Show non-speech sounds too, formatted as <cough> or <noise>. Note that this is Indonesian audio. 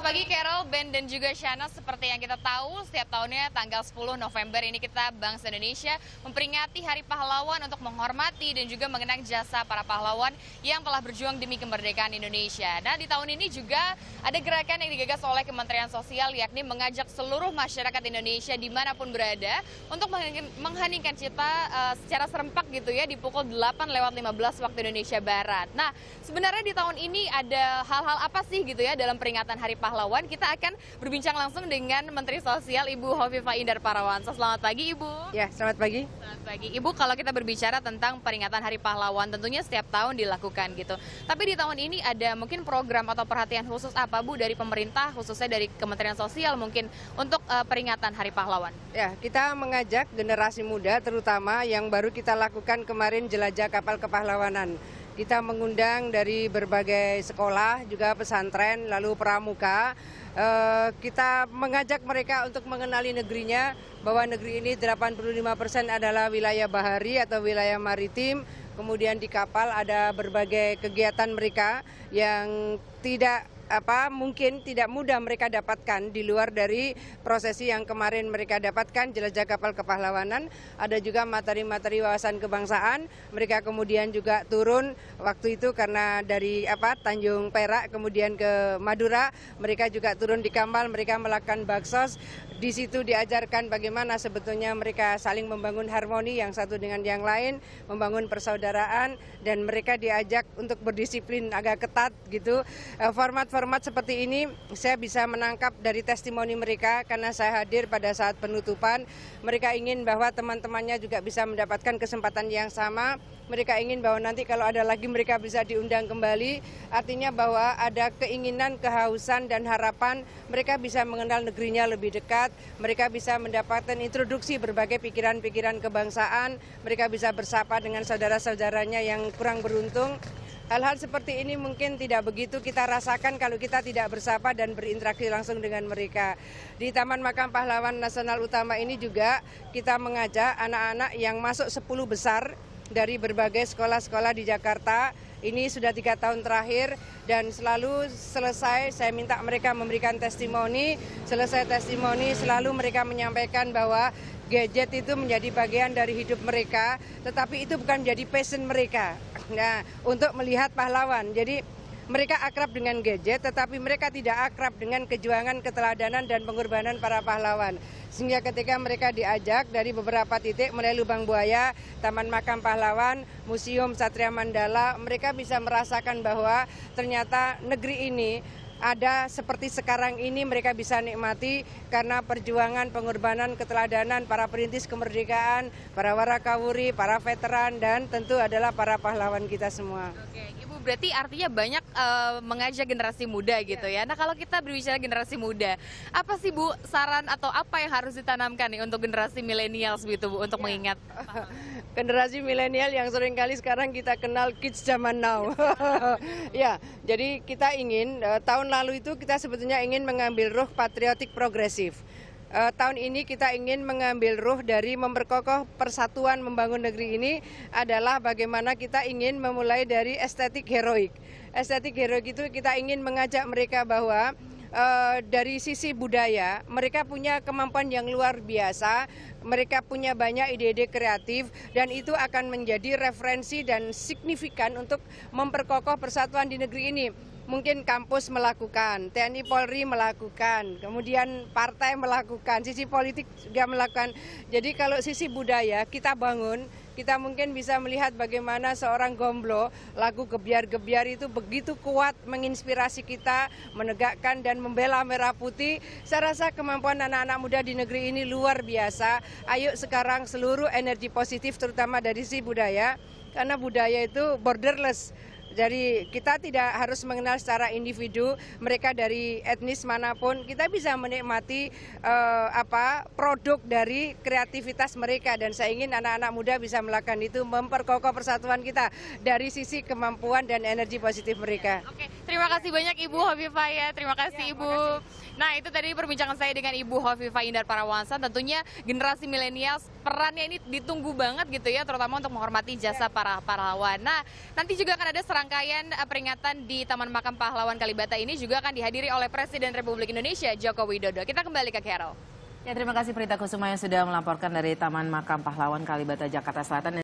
Selamat pagi Carol, Ben dan juga Shana. Seperti yang kita tahu, setiap tahunnya tanggal 10 November ini kita bangsa Indonesia memperingati Hari Pahlawan untuk menghormati dan juga mengenang jasa para pahlawan yang telah berjuang demi kemerdekaan Indonesia. Nah, di tahun ini juga ada gerakan yang digagas oleh Kementerian Sosial yakni mengajak seluruh masyarakat Indonesia dimanapun berada untuk mengheningkan cita uh, secara serempak gitu ya di pukul 8 lewat 15 waktu Indonesia Barat. Nah, sebenarnya di tahun ini ada hal-hal apa sih gitu ya dalam peringatan Hari Pahlawan pahlawan, kita akan berbincang langsung dengan Menteri Sosial Ibu Hovifa Indar Parawansa. Selamat pagi Ibu. Ya, selamat pagi. Selamat pagi. Ibu, kalau kita berbicara tentang peringatan Hari Pahlawan, tentunya setiap tahun dilakukan gitu. Tapi di tahun ini ada mungkin program atau perhatian khusus apa Bu dari pemerintah, khususnya dari Kementerian Sosial mungkin untuk uh, peringatan Hari Pahlawan? Ya, kita mengajak generasi muda terutama yang baru kita lakukan kemarin jelajah kapal kepahlawanan kita mengundang dari berbagai sekolah, juga pesantren, lalu pramuka. Eh, kita mengajak mereka untuk mengenali negerinya, bahwa negeri ini 85 persen adalah wilayah bahari atau wilayah maritim. Kemudian di kapal ada berbagai kegiatan mereka yang tidak apa mungkin tidak mudah mereka dapatkan di luar dari prosesi yang kemarin mereka dapatkan jelajah kapal kepahlawanan ada juga materi-materi wawasan kebangsaan mereka kemudian juga turun waktu itu karena dari apa Tanjung Perak kemudian ke Madura mereka juga turun di Kamal mereka melakukan baksos di situ diajarkan bagaimana sebetulnya mereka saling membangun harmoni yang satu dengan yang lain, membangun persaudaraan dan mereka diajak untuk berdisiplin agak ketat gitu. Eh, format-format seperti ini saya bisa menangkap dari testimoni mereka karena saya hadir pada saat penutupan. Mereka ingin bahwa teman-temannya juga bisa mendapatkan kesempatan yang sama. Mereka ingin bahwa nanti kalau ada lagi mereka bisa diundang kembali. Artinya bahwa ada keinginan, kehausan dan harapan mereka bisa mengenal negerinya lebih dekat masyarakat, mereka bisa mendapatkan introduksi berbagai pikiran-pikiran kebangsaan, mereka bisa bersapa dengan saudara-saudaranya yang kurang beruntung. Hal-hal seperti ini mungkin tidak begitu kita rasakan kalau kita tidak bersapa dan berinteraksi langsung dengan mereka. Di Taman Makam Pahlawan Nasional Utama ini juga kita mengajak anak-anak yang masuk 10 besar dari berbagai sekolah-sekolah di Jakarta ini sudah tiga tahun terakhir dan selalu selesai saya minta mereka memberikan testimoni. Selesai testimoni selalu mereka menyampaikan bahwa gadget itu menjadi bagian dari hidup mereka, tetapi itu bukan menjadi passion mereka. Nah, untuk melihat pahlawan. Jadi mereka akrab dengan gadget, tetapi mereka tidak akrab dengan kejuangan, keteladanan, dan pengorbanan para pahlawan. Sehingga ketika mereka diajak dari beberapa titik, mulai Lubang Buaya, Taman Makam Pahlawan, Museum Satria Mandala, mereka bisa merasakan bahwa ternyata negeri ini ada seperti sekarang ini mereka bisa nikmati karena perjuangan, pengorbanan, keteladanan para perintis kemerdekaan, para warakawuri, para veteran, dan tentu adalah para pahlawan kita semua. Oke, berarti artinya banyak uh, mengajak generasi muda gitu iya. ya. Nah kalau kita berbicara generasi muda, apa sih Bu saran atau apa yang harus ditanamkan nih untuk generasi milenial begitu Bu untuk ya. mengingat? <laughs> generasi milenial yang sering kali sekarang kita kenal kids zaman now. <laughs> ya, jadi kita ingin uh, tahun lalu itu kita sebetulnya ingin mengambil ruh patriotik progresif uh, tahun ini kita ingin mengambil ruh dari memperkokoh persatuan membangun negeri ini adalah bagaimana kita ingin memulai dari estetik heroik. Estetik heroik itu kita ingin mengajak mereka bahwa Uh, dari sisi budaya, mereka punya kemampuan yang luar biasa, mereka punya banyak ide-ide kreatif, dan itu akan menjadi referensi dan signifikan untuk memperkokoh persatuan di negeri ini mungkin kampus melakukan, TNI Polri melakukan, kemudian partai melakukan, sisi politik juga melakukan. Jadi kalau sisi budaya kita bangun, kita mungkin bisa melihat bagaimana seorang gomblo lagu gebiar-gebiar itu begitu kuat menginspirasi kita, menegakkan dan membela merah putih. Saya rasa kemampuan anak-anak muda di negeri ini luar biasa. Ayo sekarang seluruh energi positif terutama dari sisi budaya, karena budaya itu borderless jadi kita tidak harus mengenal secara individu mereka dari etnis manapun. Kita bisa menikmati uh, apa produk dari kreativitas mereka dan saya ingin anak-anak muda bisa melakukan itu memperkokoh persatuan kita dari sisi kemampuan dan energi positif mereka. Oke. Terima kasih banyak Ibu iya. Hovifa ya. Terima iya, kasih ya, Ibu. Makasih. Nah, itu tadi perbincangan saya dengan Ibu Hovifa Indar Parawansa. Tentunya generasi milenial perannya ini ditunggu banget gitu ya, terutama untuk menghormati jasa ya. para pahlawan. Nah, nanti juga akan ada serangkaian eh, peringatan di Taman Makam Pahlawan Kalibata ini juga akan dihadiri oleh Presiden Republik Indonesia Joko Widodo. Kita kembali ke Carol. Ya, terima kasih Prita Kusuma yang sudah melaporkan dari Taman Makam Pahlawan Kalibata Jakarta Selatan.